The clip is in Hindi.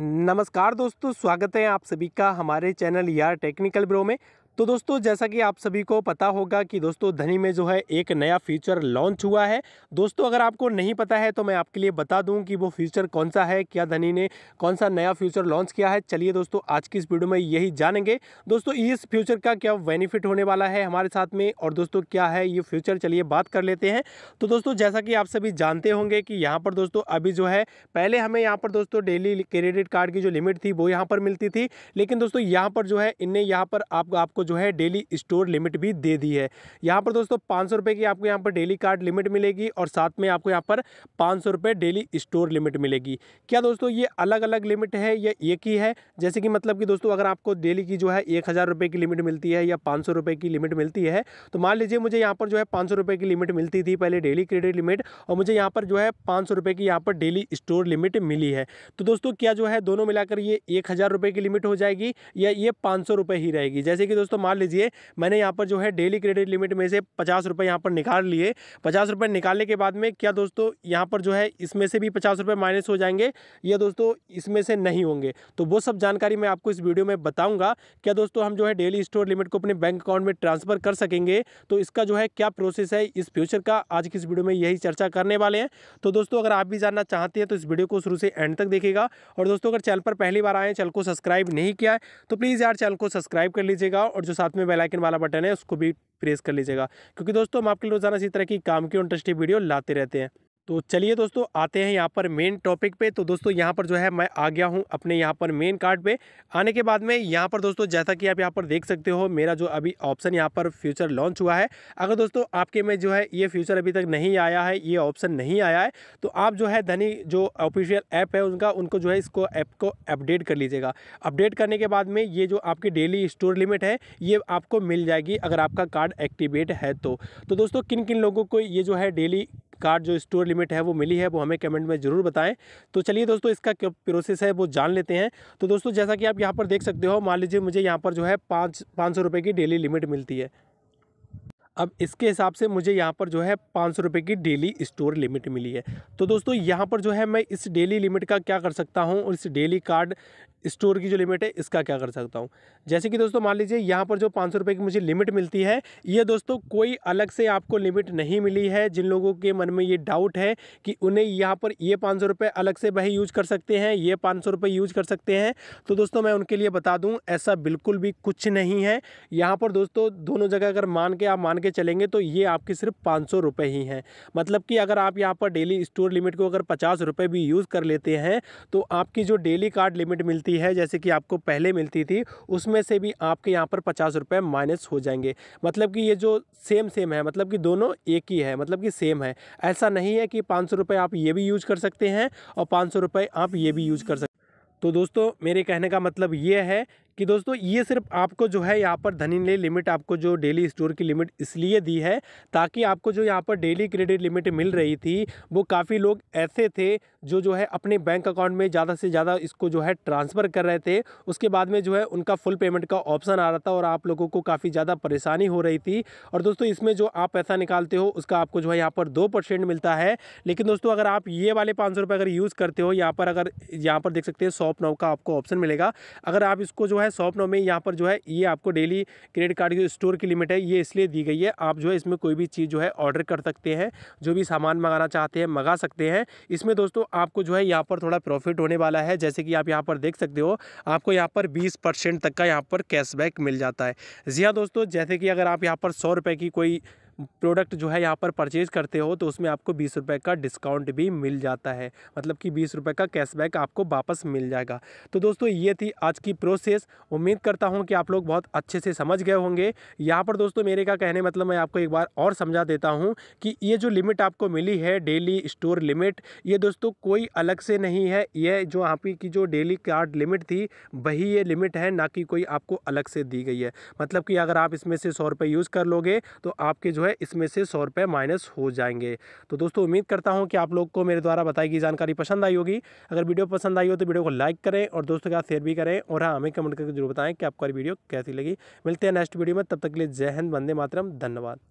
नमस्कार दोस्तों स्वागत है आप सभी का हमारे चैनल यार टेक्निकल ब्रो में तो दोस्तों जैसा कि आप सभी को पता होगा कि दोस्तों धनी में जो है एक नया फीचर लॉन्च हुआ है दोस्तों अगर आपको नहीं पता है तो मैं आपके लिए बता दूं कि वो फीचर कौन सा है क्या धनी ने कौन सा नया फीचर लॉन्च किया है चलिए दोस्तों आज की इस वीडियो में यही जानेंगे दोस्तों इस फ्यूचर का क्या बेनिफिट होने वाला है हमारे साथ में और दोस्तों क्या है ये फ्यूचर चलिए बात कर लेते हैं तो दोस्तों जैसा कि आप सभी जानते होंगे कि यहाँ पर दोस्तों अभी जो है पहले हमें यहाँ पर दोस्तों डेली क्रेडिट कार्ड की जो लिमिट थी वो यहाँ पर मिलती थी लेकिन दोस्तों यहाँ पर जो है इनने यहाँ पर आपको जो है डेली स्टोर लिमिट भी दे दी है यहाँ पर दोस्तों पाँच सौ की आपको यहाँ पर डेली कार्ड लिमिट मिलेगी और साथ में आपको यहाँ पर पाँच सौ डेली स्टोर लिमिट मिलेगी क्या दोस्तों ये अलग अलग लिमिट है या एक ही है जैसे कि मतलब कि दोस्तों अगर आपको डेली की जो है एक हज़ार रुपये की लिमिट मिलती है या पाँच सौ रुपये की लिमिट मिलती है तो मान लीजिए मुझे यहाँ पर जो है पाँच सौ रुपये की लिमिट मिलती थी पहले डेली क्रेडिट लिमिट और मुझे यहाँ पर जो है पाँच सौ रुपये की यहाँ पर डेली स्टोर लिमिट मिली है तो दोस्तों क्या जो है दोनों मिलाकर ये एक हज़ार रुपये की लिमिट हो जाएगी या ये पाँच सौ रुपये ही रहेगी जैसे कि दोस्तों तो मान लीजिए मैंने यहाँ पर जो है डेली क्रेडिट लिमिट में से पचास रुपये यहाँ पर निकाल लिए पचास रुपये निकालने के बाद में क्या दोस्तों यहाँ पर जो है इसमें से भी पचास रुपये माइनस हो जाएंगे या दोस्तों इसमें से नहीं होंगे तो वो सब जानकारी मैं आपको इस वीडियो में बताऊँगा क्या दोस्तों हम जो है डेली स्टोर लिमिट को अपने बैंक अकाउंट में ट्रांसफ़र कर सकेंगे तो इसका जो है क्या प्रोसेस है इस फ्यूचर का आज की इस वीडियो में यही चर्चा करने वाले हैं तो दोस्तों अगर आप भी जानना चाहते हैं तो इस वीडियो को शुरू से एंड तक देखेगा और दोस्तों अगर चैनल पर पहली बार आए चैनल को सब्सक्राइब नहीं किया है तो प्लीज़ यार चैनल को सब्सक्राइब कर लीजिएगा और जो साथ में बेलाइकन वाला बटन है उसको भी प्रेस कर लीजिएगा क्योंकि दोस्तों हम आपके लिए रोज़ाना इसी तरह की काम की इंटरेस्टिंग वीडियो लाते रहते हैं तो चलिए दोस्तों आते हैं यहाँ पर मेन टॉपिक पे तो दोस्तों यहाँ पर जो है मैं आ गया हूँ अपने यहाँ पर मेन कार्ड पे आने के बाद में यहाँ पर दोस्तों जैसा कि आप यहाँ पर देख सकते हो मेरा जो अभी ऑप्शन यहाँ पर फ्यूचर लॉन्च हुआ है अगर दोस्तों आपके में जो है ये फ्यूचर अभी तक नहीं आया है ये ऑप्शन नहीं आया है तो आप जो है धनी जो ऑफिशियल ऐप है उनका उनको जो है इसको ऐप को अपडेट कर लीजिएगा अपडेट करने के बाद में ये जो आपकी डेली स्टोर लिमिट है ये आपको मिल जाएगी अगर आपका कार्ड एक्टिवेट है तो, तो दोस्तों किन किन लोगों को ये जो है डेली कार्ड जो स्टोर लिमिट है वो मिली है वो हमें कमेंट में ज़रूर बताएं तो चलिए दोस्तों इसका क्या प्रोसेस है वो जान लेते हैं तो दोस्तों जैसा कि आप यहाँ पर देख सकते हो मान लीजिए मुझे यहाँ पर जो है पाँच पाँच सौ रुपये की डेली लिमिट मिलती है अब इसके हिसाब से मुझे यहाँ पर जो है पाँच सौ रुपये की डेली स्टोर लिमिट मिली है तो दोस्तों यहाँ पर जो है मैं इस डेली लिमिट का क्या कर सकता हूँ और इस डेली कार्ड स्टोर की जो लिमिट है इसका क्या कर सकता हूँ जैसे कि दोस्तों मान लीजिए यहाँ पर जो पाँच सौ रुपये की मुझे लिमिट मिलती है ये दोस्तों कोई अलग से आपको लिमिट नहीं मिली है जिन लोगों के मन में ये डाउट है कि उन्हें यहाँ पर ये पाँच सौ रुपये अलग से वही यूज कर सकते हैं ये पाँच सौ रुपये यूज कर सकते हैं तो दोस्तों मैं उनके लिए बता दूँ ऐसा बिल्कुल भी कुछ नहीं है यहाँ पर दोस्तों दोनों जगह अगर मान के आप मान के के चलेंगे तो ये आपके सिर्फ पाँच सौ ही हैं मतलब कि अगर आप यहाँ पर डेली स्टोर लिमिट को अगर पचास रुपये भी यूज़ कर लेते हैं तो आपकी जो डेली कार्ड लिमिट मिलती है जैसे कि आपको पहले मिलती थी उसमें से भी आपके यहाँ पर पचास माइनस हो जाएंगे मतलब कि ये जो सेम सेम है मतलब कि दोनों एक ही है मतलब कि सेम है ऐसा नहीं है कि पाँच आप ये भी यूज कर सकते हैं और पाँच आप ये भी यूज कर सकते हैं तो दोस्तों मेरे कहने का मतलब ये है कि दोस्तों ये सिर्फ आपको जो है यहाँ पर धनी ने लिमिट आपको जो डेली स्टोर की लिमिट इसलिए दी है ताकि आपको जो यहाँ पर डेली क्रेडिट लिमिट मिल रही थी वो काफ़ी लोग ऐसे थे जो जो है अपने बैंक अकाउंट में ज़्यादा से ज़्यादा इसको जो है ट्रांसफ़र कर रहे थे उसके बाद में जो है उनका फुल पेमेंट का ऑप्शन आ रहा था और आप लोगों को काफ़ी ज़्यादा परेशानी हो रही थी और दोस्तों इसमें जो आप पैसा निकालते हो उसका आपको जो है यहाँ पर दो मिलता है लेकिन दोस्तों अगर आप ये वाले पाँच अगर यूज़ करते हो यहाँ पर अगर यहाँ पर देख सकते हैं सॉप नाव का आपको ऑप्शन मिलेगा अगर आप इसको जो है है नो में यहाँ पर जो है ये आपको डेली क्रेडिट कार्ड की स्टोर की लिमिट है ये इसलिए दी गई है आप जो है इसमें कोई भी चीज़ जो है ऑर्डर कर सकते हैं जो भी सामान मंगाना चाहते हैं मंगा सकते हैं इसमें दोस्तों आपको जो है यहाँ पर थोड़ा प्रॉफिट होने वाला है जैसे कि आप यहाँ पर देख सकते हो आपको यहाँ पर बीस परसेंट तक का यहाँ पर कैशबैक मिल जाता है जी हाँ दोस्तों जैसे कि अगर आप यहाँ पर सौ रुपये की कोई प्रोडक्ट जो है यहाँ पर परचेज़ करते हो तो उसमें आपको बीस रुपए का डिस्काउंट भी मिल जाता है मतलब कि बीस रुपये का कैशबैक आपको वापस मिल जाएगा तो दोस्तों ये थी आज की प्रोसेस उम्मीद करता हूँ कि आप लोग बहुत अच्छे से समझ गए होंगे यहाँ पर दोस्तों मेरे का कहने मतलब मैं आपको एक बार और समझा देता हूँ कि ये जो लिमिट आपको मिली है डेली स्टोर लिमिट ये दोस्तों कोई अलग से नहीं है ये जो आपकी की जो डेली कार्ड लिमिट थी वही ये लिमिट है ना कि कोई आपको अलग से दी गई है मतलब कि अगर आप इसमें से सौ रुपये यूज़ कर लोगे तो आपके जो है है इसमें से सौ रुपये माइनस हो जाएंगे तो दोस्तों उम्मीद करता हूँ कि आप लोग को मेरे द्वारा बताई गई जानकारी पसंद आई होगी अगर वीडियो पसंद आई हो तो वीडियो को लाइक करें और दोस्तों के साथ शेयर भी करें और हाँ हमें कमेंट करके जरूर बताएं कि आपको वीडियो कैसी लगी मिलते हैं नेक्स्ट वीडियो में तब तक के लिए जय हिंद वंदे मातरम धन्यवाद